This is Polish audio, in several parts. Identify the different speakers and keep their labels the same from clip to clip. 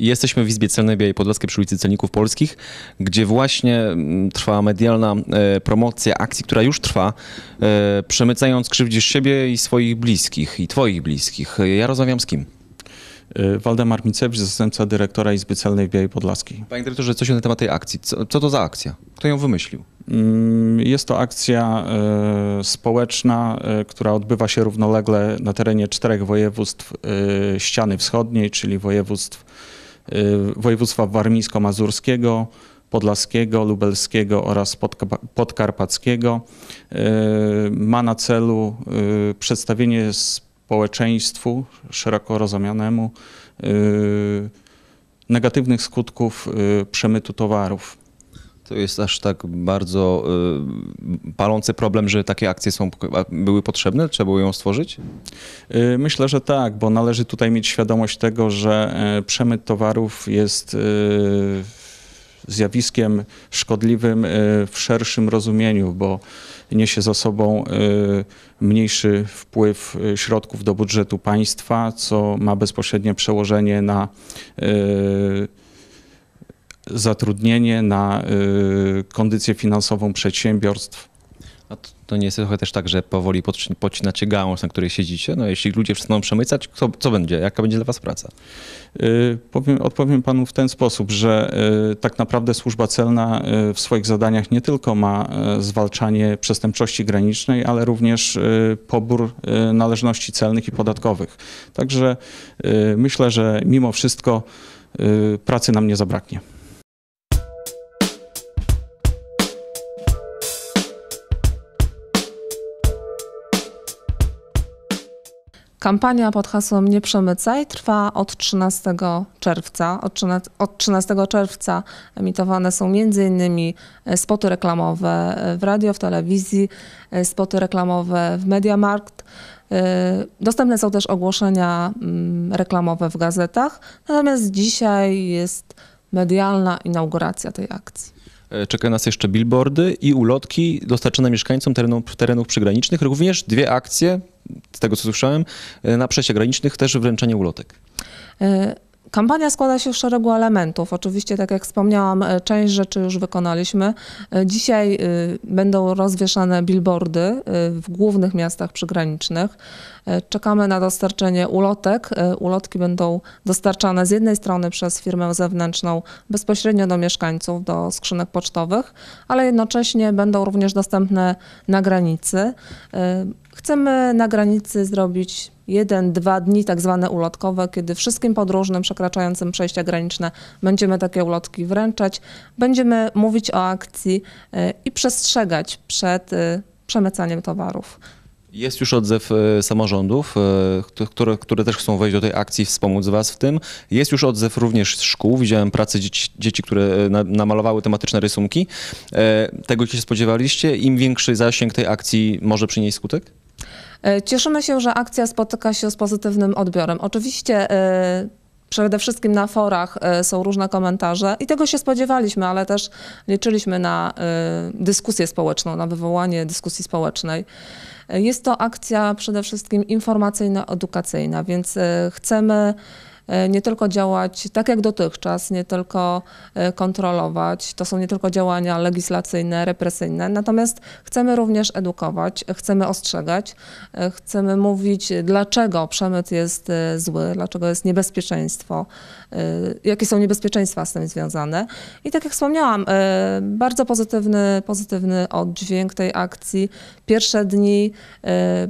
Speaker 1: Jesteśmy w Izbie Celnej Białej Podlaskiej przy ulicy Celników Polskich, gdzie właśnie mm, trwa medialna e, promocja akcji, która już trwa. E, przemycając krzywdzisz siebie i swoich bliskich, i twoich bliskich. E, ja rozmawiam z kim?
Speaker 2: Waldemar Micewicz, zastępca dyrektora Izby Celnej w Białej Podlaskiej. Panie
Speaker 1: dyrektorze, coś na temat tej akcji. Co, co to za akcja?
Speaker 2: Kto ją wymyślił? Mm, jest to akcja społeczna, która odbywa się równolegle na terenie czterech województw ściany wschodniej, czyli województw Y, województwa warmińsko-mazurskiego, podlaskiego, lubelskiego oraz podkarpackiego. Y, ma na celu y, przedstawienie społeczeństwu szeroko rozumianemu negatywnych skutków przemytu towarów.
Speaker 1: To jest aż tak bardzo y, palący problem, że takie akcje są,
Speaker 2: były potrzebne? Trzeba było ją stworzyć? Y, myślę, że tak, bo należy tutaj mieć świadomość tego, że e, przemyt towarów jest y, zjawiskiem szkodliwym e, w szerszym rozumieniu, bo niesie za sobą e, mniejszy wpływ środków do budżetu państwa, co ma bezpośrednie przełożenie na zatrudnienie, na y, kondycję finansową przedsiębiorstw. A no to, to nie jest trochę też
Speaker 1: tak, że powoli podcinacie gałąź, na której siedzicie? No jeśli ludzie przestaną przemycać, co, co będzie? Jaka będzie dla
Speaker 2: was praca? Yy, powiem, odpowiem panu w ten sposób, że yy, tak naprawdę służba celna yy, w swoich zadaniach nie tylko ma y, zwalczanie przestępczości granicznej, ale również y, pobór należności celnych i podatkowych. Także myślę, że mimo wszystko pracy nam nie zabraknie.
Speaker 3: Kampania pod hasłem Nie przemycaj trwa od 13 czerwca. Od 13 czerwca emitowane są m.in. E, spoty reklamowe e, w radio, w telewizji, e, spoty reklamowe w Mediamarkt. Dostępne są też ogłoszenia mm, reklamowe w gazetach. Natomiast dzisiaj jest medialna inauguracja tej akcji.
Speaker 1: Czekają nas jeszcze billboardy i ulotki dostarczone mieszkańcom terenów przygranicznych, również dwie akcje z tego co słyszałem, e, na przejściach granicznych też wręczenie ulotek.
Speaker 3: E, kampania składa się z szeregu elementów. Oczywiście, tak jak wspomniałam, e, część rzeczy już wykonaliśmy. Dzisiaj będą rozwieszane billboardy w głównych miastach przygranicznych. Czekamy na dostarczenie ulotek. Ulotki będą dostarczane z jednej strony przez firmę zewnętrzną bezpośrednio do mieszkańców, do skrzynek pocztowych, ale jednocześnie będą również dostępne na granicy. Chcemy na granicy zrobić jeden, dwa dni tak zwane ulotkowe, kiedy wszystkim podróżnym przekraczającym przejścia graniczne będziemy takie ulotki wręczać. Będziemy mówić o akcji e, i przestrzegać przed e, przemycaniem towarów.
Speaker 1: Jest już odzew e, samorządów, które, które też chcą wejść do tej akcji, wspomóc Was w tym. Jest już odzew również z szkół. Widziałem pracę dzieci, dzieci które namalowały tematyczne rysunki. Tego się spodziewaliście? Im większy zasięg tej akcji może przynieść skutek?
Speaker 3: E, cieszymy się, że akcja spotyka się z pozytywnym odbiorem. Oczywiście e, przede wszystkim na forach e, są różne komentarze i tego się spodziewaliśmy, ale też liczyliśmy na dyskusję społeczną, na wywołanie dyskusji społecznej. Jest to akcja przede wszystkim informacyjno-edukacyjna, więc chcemy E, nie tylko działać tak jak dotychczas, nie tylko e, kontrolować, to są nie tylko działania legislacyjne, represyjne, natomiast chcemy również edukować, chcemy ostrzegać, e, chcemy mówić, dlaczego przemyt jest zły, dlaczego jest niebezpieczeństwo, jakie są niebezpieczeństwa z tym związane. I tak jak wspomniałam, bardzo pozytywny, pozytywny oddźwięk tej akcji. Pierwsze dni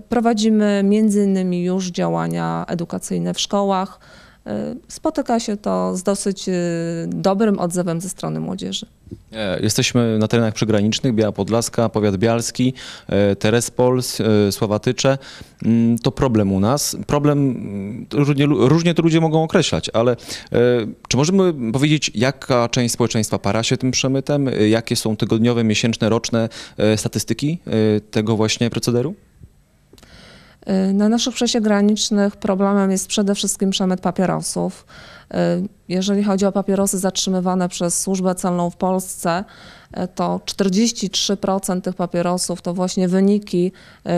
Speaker 3: prowadzimy między innymi już działania edukacyjne w szkołach, E, spotyka się to z dosyć e, dobrym odzewem ze strony młodzieży.
Speaker 1: Jesteśmy na terenach przygranicznych, Biała Podlaska, Powiat Bialski, e, Terespol, Sławatycze. Mm, to problem u nas. Problem, mm, różnie, różnie to ludzie mogą określać, ale czy możemy powiedzieć, jaka część społeczeństwa para się tym przemytem? Jakie są tygodniowe, miesięczne, roczne statystyki tego właśnie procederu?
Speaker 3: Y, na naszych przejściach granicznych problemem jest przede wszystkim przemyt papierosów. Y, jeżeli chodzi o papierosy zatrzymywane przez służbę celną w Polsce, y, to 43% tych papierosów to właśnie wyniki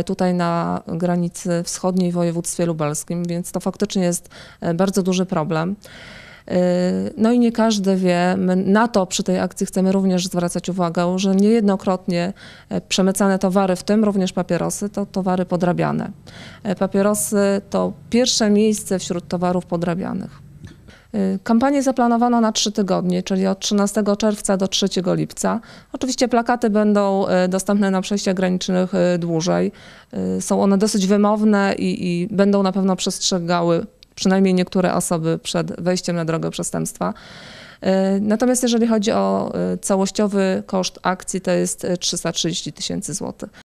Speaker 3: tutaj na granicy wschodniej w województwie lubelskim, więc to faktycznie jest bardzo duży problem. Y, no i nie każdy wie, My na to przy tej akcji chcemy również zwracać uwagę, że niejednokrotnie e, przemycane towary, w tym również papierosy, to towary podrabiane. E, papierosy to pierwsze miejsce wśród towarów podrabianych. Y, kampanię zaplanowano na trzy tygodnie, czyli od 13 czerwca do 3 lipca. Oczywiście plakaty będą e, dostępne na przejściach granicznych dłużej. Są one dosyć wymowne i, i będą na pewno przestrzegały przynajmniej niektóre osoby przed wejściem na drogę przestępstwa. E, natomiast jeżeli chodzi o e, całościowy koszt akcji, to jest 330 e, tysięcy złotych.